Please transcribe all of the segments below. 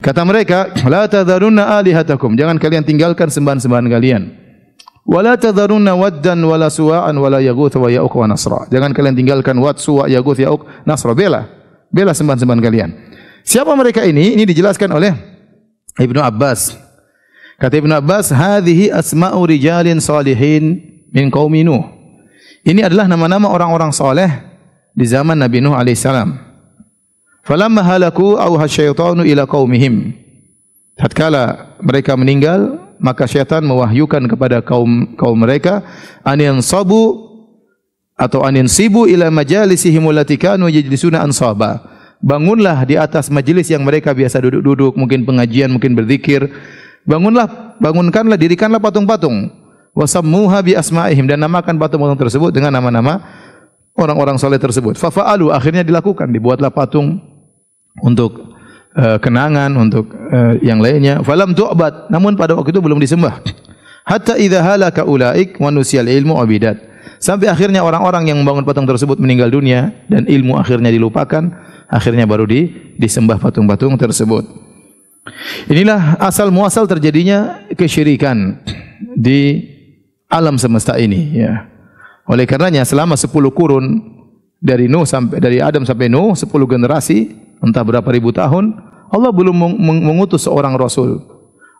Kata mereka, la tadharunna alihatakum. Jangan kalian tinggalkan sembahan-sembahan kalian. Wa la tadharunna waddan wala suwa'an wala yaguth wa ya'uq wa nasra. Jangan kalian tinggalkan wad, suwa', yaguth, ya'uq, nasra. Bela. Bela sembahan-sembahan kalian. Siapa mereka ini? Ini dijelaskan oleh Ibnu Abbas. Kata Ibnu Abbas, hadhihi asma'u rijalin salihin min qaumi Nuh. Ini adalah nama-nama orang-orang saleh di zaman Nabi Nuh alaihissalam. Falamma halaku au hasyaitanu ila qaumihim. Tatkala mereka meninggal, maka syaitan mewahyukan kepada kaum kaum mereka an sabu atau an yansibu ila majalisihim nu kanu yajlisuna sabah. Bangunlah di atas majlis yang mereka biasa duduk-duduk, mungkin pengajian, mungkin berzikir. Bangunlah, bangunkanlah, dirikanlah patung-patung. Wasammuha bi asma'ihim dan namakan patung-patung tersebut dengan nama-nama orang-orang soleh tersebut. Fafalu akhirnya dilakukan, dibuatlah patung untuk uh, kenangan untuk uh, yang lainnya falam tu'bad namun pada waktu itu belum disembah hatta idza halaka ulaik wa nusiyal ilmu abidat sampai akhirnya orang-orang yang membangun patung tersebut meninggal dunia dan ilmu akhirnya dilupakan akhirnya baru di disembah patung-patung tersebut inilah asal muasal terjadinya kesyirikan di alam semesta ini ya oleh karenanya selama 10 kurun dari Nuh sampai dari Adam sampai Nuh 10 generasi entah berapa ribu tahun, Allah belum mengutus seorang rasul.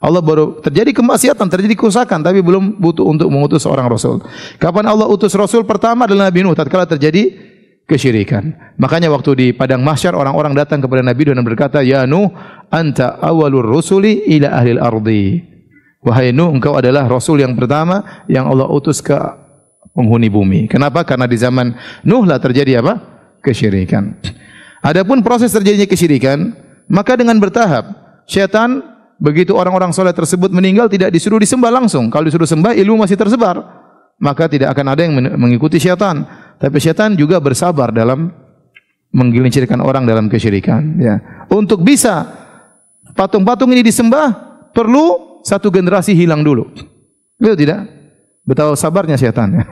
Allah baru terjadi kemaksiatan, terjadi kerusakan tapi belum butuh untuk mengutus seorang rasul. Kapan Allah utus rasul pertama adalah Nabi Nuh tatkala terjadi kesyirikan. Makanya waktu di padang mahsyar orang-orang datang kepada Nabi Nuh dan berkata, "Ya Nuh, anta awalur rusuli ila ahli ardi Wahai Nuh, engkau adalah rasul yang pertama yang Allah utus ke penghuni bumi. Kenapa? Karena di zaman Nuh lah terjadi apa? Kesyirikan. Adapun proses terjadinya kesyirikan, maka dengan bertahap. Syaitan begitu orang-orang soleh tersebut meninggal tidak disuruh disembah langsung. Kalau disuruh sembah ilmu masih tersebar, maka tidak akan ada yang mengikuti syaitan. Tapi syaitan juga bersabar dalam menggelincirkan orang dalam kesyirikan. Ya. Untuk bisa patung-patung ini disembah, perlu satu generasi hilang dulu. Betul tidak? Betapa sabarnya syaitan. Ya.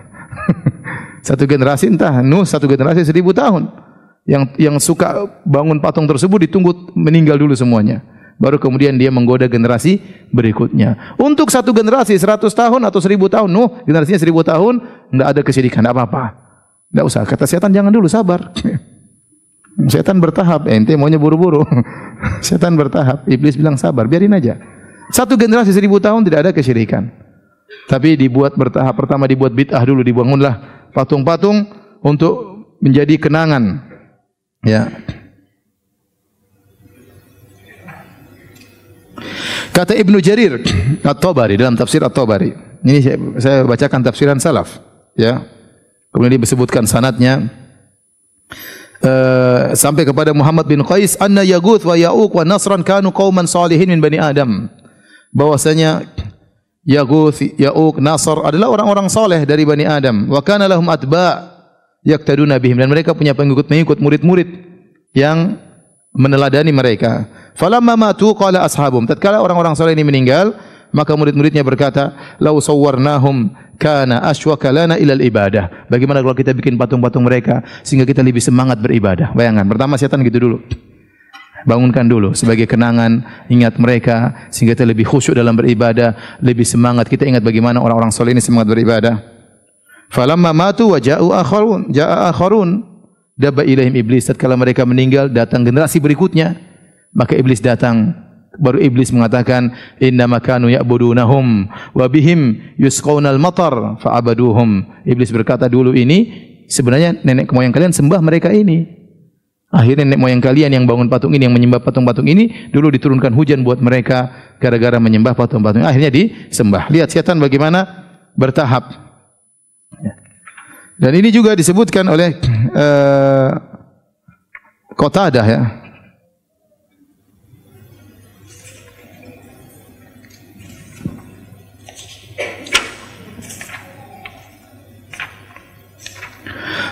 satu generasi entah, Nuh satu generasi seribu tahun yang yang suka bangun patung tersebut ditunggu meninggal dulu semuanya. Baru kemudian dia menggoda generasi berikutnya. Untuk satu generasi seratus tahun atau seribu tahun, Nuh generasinya seribu tahun, tidak ada kesyirikan, apa-apa. Tidak usah, kata setan jangan dulu, sabar. setan bertahap, eh, ente maunya buru-buru. setan bertahap, iblis bilang sabar, biarin aja. Satu generasi seribu tahun tidak ada kesyirikan. Tapi dibuat bertahap, pertama dibuat bid'ah dulu, dibangunlah patung-patung untuk menjadi kenangan Ya. Kata Ibn Jarir At-Tabari dalam tafsir At-Tabari. Ini saya, saya bacakan tafsiran salaf, ya. Kemudian disebutkan sanatnya e, eh, sampai kepada Muhammad bin Qais anna Yaguth wa Yauq wa Nasran kanu qauman salihin min bani Adam. Bahwasanya Yaguth, Yauq, Nasr adalah orang-orang saleh dari bani Adam. Wa kana lahum atba' yaqtaduna bihim dan mereka punya pengikut-pengikut murid-murid yang meneladani mereka. Falamma matu qala ashabum. Tatkala orang-orang saleh ini meninggal, maka murid-muridnya berkata, "Lau sawwarnahum kana asyqa lana ila ibadah." Bagaimana kalau kita bikin patung-patung mereka sehingga kita lebih semangat beribadah? Bayangkan, pertama setan gitu dulu. Bangunkan dulu sebagai kenangan, ingat mereka sehingga kita lebih khusyuk dalam beribadah, lebih semangat. Kita ingat bagaimana orang-orang saleh ini semangat beribadah mama tu wajah ja'u akharun, ja'a akharun. Daba ilaihim iblis tatkala mereka meninggal datang generasi berikutnya. Maka iblis datang baru iblis mengatakan inna makanu ya'budunahum wabihim bihim yusqaunal matar fa'abaduhum. Iblis berkata dulu ini sebenarnya nenek moyang kalian sembah mereka ini. Akhirnya nenek moyang kalian yang bangun patung ini, yang menyembah patung-patung ini, dulu diturunkan hujan buat mereka gara-gara menyembah patung-patung. Akhirnya disembah. Lihat setan bagaimana bertahap. Dan ini juga disebutkan oleh uh, Qatadah ya.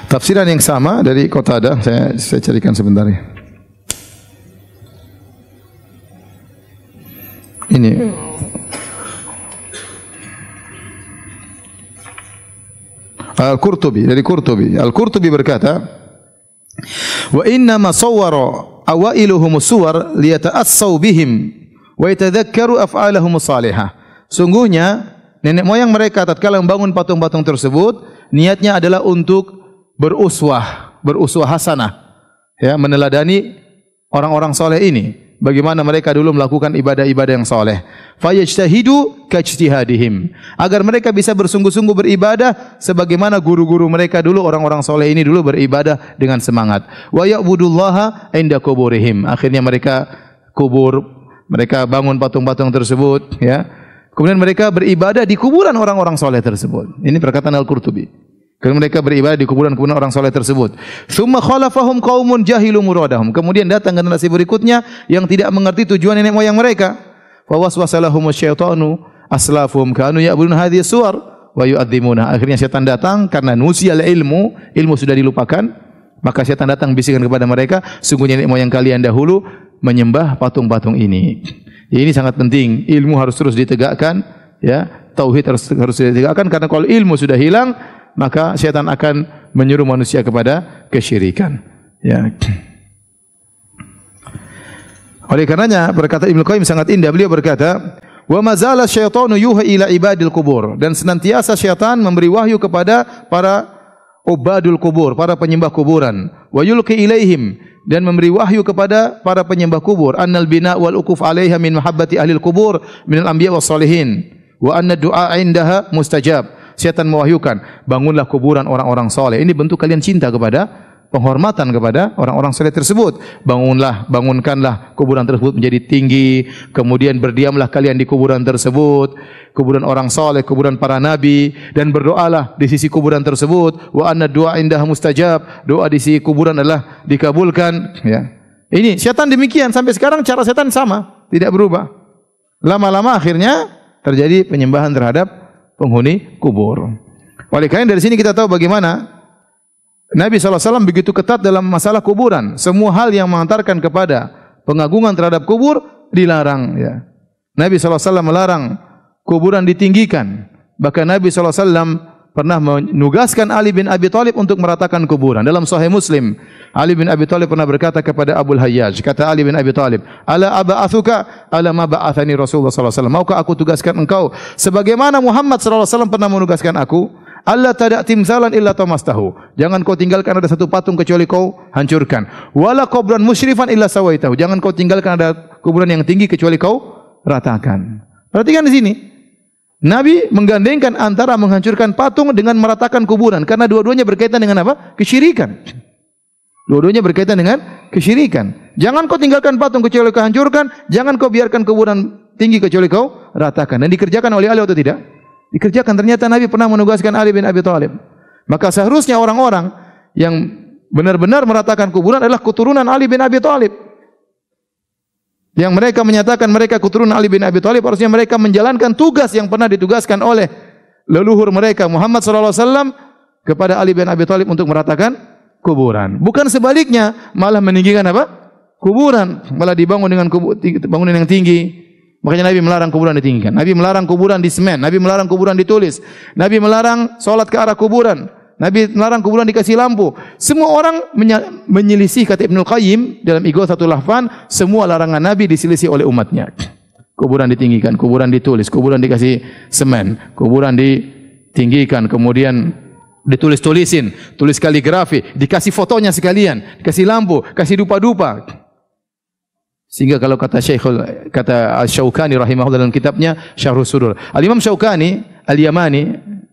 Tafsiran yang sama dari kota ada saya, saya carikan sebentar ya. Ini Al-Qurtubi dari Qurtubi. Al-Qurtubi berkata, "Wa inna ma sawwara awailuhum suwar liyata'assaw bihim wa yatadhakkaru af'alahum salihah." Sungguhnya nenek moyang mereka tatkala membangun patung-patung tersebut, niatnya adalah untuk beruswah, beruswah hasanah. Ya, meneladani orang-orang soleh ini bagaimana mereka dulu melakukan ibadah-ibadah yang soleh. Fayajtahidu kajtihadihim. Agar mereka bisa bersungguh-sungguh beribadah sebagaimana guru-guru mereka dulu, orang-orang soleh ini dulu beribadah dengan semangat. Wa ya'budullaha inda kuburihim. Akhirnya mereka kubur, mereka bangun patung-patung tersebut. Ya. Kemudian mereka beribadah di kuburan orang-orang soleh tersebut. Ini perkataan Al-Qurtubi. Kerana mereka beribadah di kuburan-kuburan orang soleh tersebut. Thumma khalafahum kaumun jahilu muradahum. Kemudian datang generasi berikutnya yang tidak mengerti tujuan nenek moyang mereka. Fawaswasalahum syaitanu aslafum kanu ya'budun hadhi suar wa yu'adzimuna. Akhirnya syaitan datang karena nusia ilmu, ilmu sudah dilupakan. Maka syaitan datang bisikan kepada mereka, sungguhnya nenek moyang kalian dahulu menyembah patung-patung ini. Ini sangat penting, ilmu harus terus ditegakkan, ya. Tauhid harus harus ditegakkan karena kalau ilmu sudah hilang, maka syaitan akan menyuruh manusia kepada kesyirikan. Ya. Oleh karenanya berkata Ibnu Qayyim sangat indah beliau berkata, "Wa mazala syaitanu yuha ila ibadil kubur dan senantiasa syaitan memberi wahyu kepada para ubadul kubur, para penyembah kuburan. "Wa yulqi ilaihim" dan memberi wahyu kepada para penyembah kubur, "Annal bina wal uquf 'alaiha min mahabbati ahli al-qubur min al-anbiya was-salihin wa anna du'a indaha mustajab." setan mewahyukan, bangunlah kuburan orang-orang soleh. Ini bentuk kalian cinta kepada penghormatan kepada orang-orang soleh tersebut. Bangunlah, bangunkanlah kuburan tersebut menjadi tinggi, kemudian berdiamlah kalian di kuburan tersebut, kuburan orang soleh, kuburan para nabi, dan berdoalah di sisi kuburan tersebut. Wa anna doa indah mustajab, doa di sisi kuburan adalah dikabulkan. Ya. Ini setan demikian sampai sekarang cara setan sama, tidak berubah. Lama-lama akhirnya terjadi penyembahan terhadap penghuni kubur. Oleh karena dari sini kita tahu bagaimana Nabi SAW begitu ketat dalam masalah kuburan. Semua hal yang mengantarkan kepada pengagungan terhadap kubur dilarang. Ya. Nabi SAW melarang kuburan ditinggikan. Bahkan Nabi SAW pernah menugaskan Ali bin Abi Thalib untuk meratakan kuburan dalam Sahih Muslim. Ali bin Abi Thalib pernah berkata kepada Abu Hayyaj, kata Ali bin Abi Thalib, "Ala aba'athuka ala ma ba'athani Rasulullah sallallahu alaihi wasallam? Maukah aku tugaskan engkau sebagaimana Muhammad sallallahu alaihi wasallam pernah menugaskan aku?" Allah tidak timsalan illa tamastahu. Jangan kau tinggalkan ada satu patung kecuali kau hancurkan. Wala qabran musyrifan illa sawaitahu. Jangan kau tinggalkan ada kuburan yang tinggi kecuali kau ratakan. Perhatikan di sini. Nabi menggandengkan antara menghancurkan patung dengan meratakan kuburan karena dua-duanya berkaitan dengan apa? Kesyirikan. Dua-duanya berkaitan dengan kesyirikan. Jangan kau tinggalkan patung kecuali kau hancurkan, jangan kau biarkan kuburan tinggi kecuali kau ratakan. Dan dikerjakan oleh Ali atau tidak? Dikerjakan. Ternyata Nabi pernah menugaskan Ali bin Abi Thalib. Maka seharusnya orang-orang yang benar-benar meratakan kuburan adalah keturunan Ali bin Abi Thalib yang mereka menyatakan mereka keturunan Ali bin Abi Thalib harusnya mereka menjalankan tugas yang pernah ditugaskan oleh leluhur mereka Muhammad sallallahu alaihi wasallam kepada Ali bin Abi Thalib untuk meratakan kuburan. Bukan sebaliknya, malah meninggikan apa? Kuburan, malah dibangun dengan kubu, bangunan yang tinggi. Makanya Nabi melarang kuburan ditinggikan. Nabi melarang kuburan di semen, Nabi melarang kuburan ditulis. Nabi melarang solat ke arah kuburan. Nabi melarang kuburan dikasih lampu. Semua orang menyelisih kata Ibnul Qayyim dalam Igo satu lafan, semua larangan Nabi diselisih oleh umatnya. Kuburan ditinggikan, kuburan ditulis, kuburan dikasih semen, kuburan ditinggikan, kemudian ditulis-tulisin, tulis kaligrafi, dikasih fotonya sekalian, dikasih lampu, kasih dupa-dupa. Sehingga kalau kata Syekh kata Al Syaukani rahimahullah dalam kitabnya Syahrul Surur. Al Imam Syaukani, Al Yamani,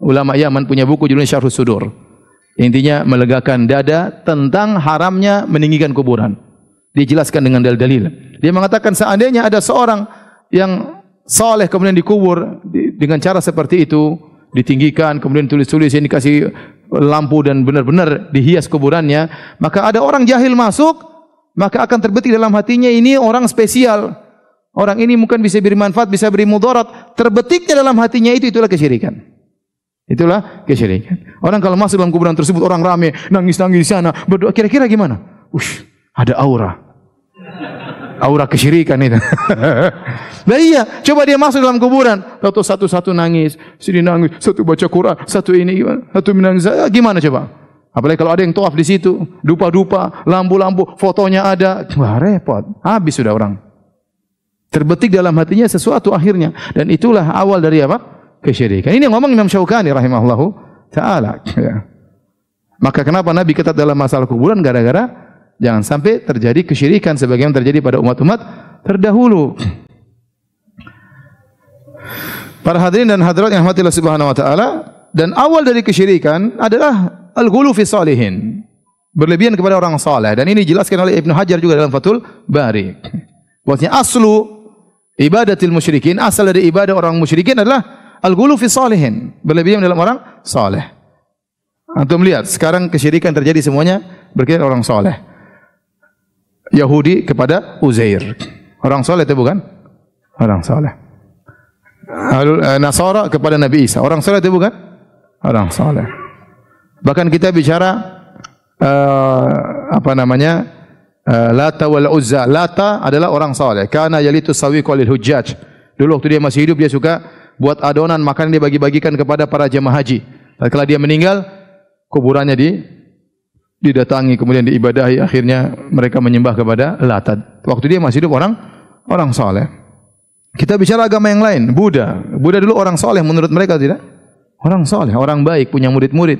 ulama Yaman punya buku judulnya Syarh Sudur. Intinya melegakan dada tentang haramnya meninggikan kuburan. Dia jelaskan dengan dalil-dalil. Dia mengatakan seandainya ada seorang yang soleh kemudian dikubur dengan cara seperti itu, ditinggikan, kemudian tulis-tulis ini kasih lampu dan benar-benar dihias kuburannya, maka ada orang jahil masuk, maka akan terbetik dalam hatinya ini orang spesial. Orang ini mungkin bisa beri manfaat, bisa beri mudarat. Terbetiknya dalam hatinya itu, itulah kesyirikan. Itulah kesyirikan. Orang kalau masuk dalam kuburan tersebut, orang ramai, nangis-nangis di sana, berdoa, kira-kira gimana? Ush, ada aura. Aura kesyirikan itu. nah iya, coba dia masuk dalam kuburan. Tahu satu-satu nangis, sini nangis, satu baca Quran, satu ini, gimana? satu menangis, ah, gimana coba? Apalagi kalau ada yang tawaf di situ, dupa-dupa, lampu-lampu, fotonya ada, wah repot, habis sudah orang. Terbetik dalam hatinya sesuatu akhirnya. Dan itulah awal dari apa? Ya, kesyirikan. Ini ngomong Imam Syaukani rahimahullahu taala. Ya. Maka kenapa Nabi ketat dalam masalah kuburan gara-gara jangan sampai terjadi kesyirikan sebagaimana terjadi pada umat-umat terdahulu. Para hadirin dan hadirat yang rahmati Allah Subhanahu wa taala dan awal dari kesyirikan adalah al-ghulu fi salihin. Berlebihan kepada orang saleh dan ini dijelaskan oleh Ibn Hajar juga dalam Fathul Bari. Bahwasanya aslu ibadatil musyrikin asal dari ibadah orang musyrikin adalah al-ghulu fi salihin. Berlebihan dalam orang saleh. Ha, antum lihat, sekarang kesyirikan terjadi semuanya berkira orang saleh. Yahudi kepada Uzair. Orang saleh itu bukan? Orang saleh. Eh, Nasara kepada Nabi Isa. Orang saleh itu bukan? Orang saleh. Bahkan kita bicara uh, apa namanya? Uh, Lata wal Uzza. Lata adalah orang saleh. Kana yalitu sawi qalil hujjaj. Dulu waktu dia masih hidup dia suka buat adonan makanan dia bagi-bagikan kepada para jemaah haji. Kalau dia meninggal, kuburannya di didatangi kemudian diibadahi akhirnya mereka menyembah kepada Latad. Waktu dia masih hidup orang orang saleh. Kita bicara agama yang lain, Buddha. Buddha dulu orang saleh menurut mereka tidak? Orang saleh, orang baik, punya murid-murid.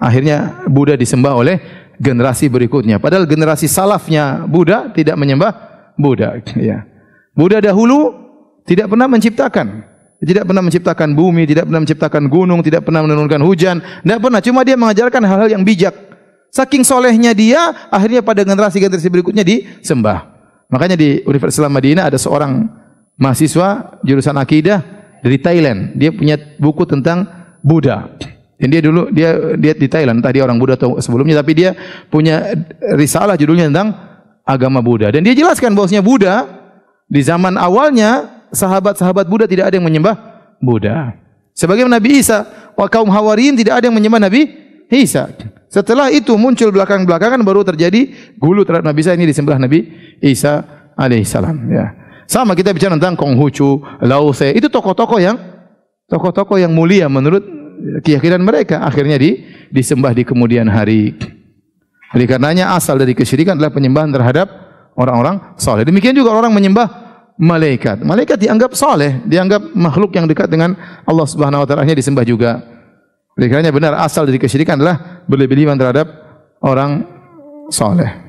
Akhirnya Buddha disembah oleh generasi berikutnya. Padahal generasi salafnya Buddha tidak menyembah Buddha. Ya. Buddha dahulu tidak pernah menciptakan tidak pernah menciptakan bumi, tidak pernah menciptakan gunung, tidak pernah menurunkan hujan. Tidak pernah. Cuma dia mengajarkan hal-hal yang bijak. Saking solehnya dia, akhirnya pada generasi-generasi berikutnya disembah. Makanya di Universitas Islam Madinah ada seorang mahasiswa jurusan akidah dari Thailand. Dia punya buku tentang Buddha. Dan dia dulu dia dia di Thailand, tadi orang Buddha atau sebelumnya, tapi dia punya risalah judulnya tentang agama Buddha. Dan dia jelaskan bahwasanya Buddha di zaman awalnya sahabat-sahabat Buddha tidak ada yang menyembah Buddha. Sebagai Nabi Isa, wa kaum Hawariin tidak ada yang menyembah Nabi Isa. Setelah itu muncul belakang-belakangan baru terjadi gulu terhadap Nabi Isa ini disembah Nabi Isa alaihissalam. Ya. Sama kita bicara tentang Konghucu, Laose, itu tokoh-tokoh yang tokoh-tokoh yang mulia menurut keyakinan mereka akhirnya di, disembah di kemudian hari. Oleh karenanya asal dari kesyirikan adalah penyembahan terhadap orang-orang saleh. Demikian juga orang menyembah malaikat. Malaikat dianggap saleh, dianggap makhluk yang dekat dengan Allah Subhanahu wa taala disembah juga. Oleh benar asal dari kesyirikan adalah berlebihan terhadap orang saleh.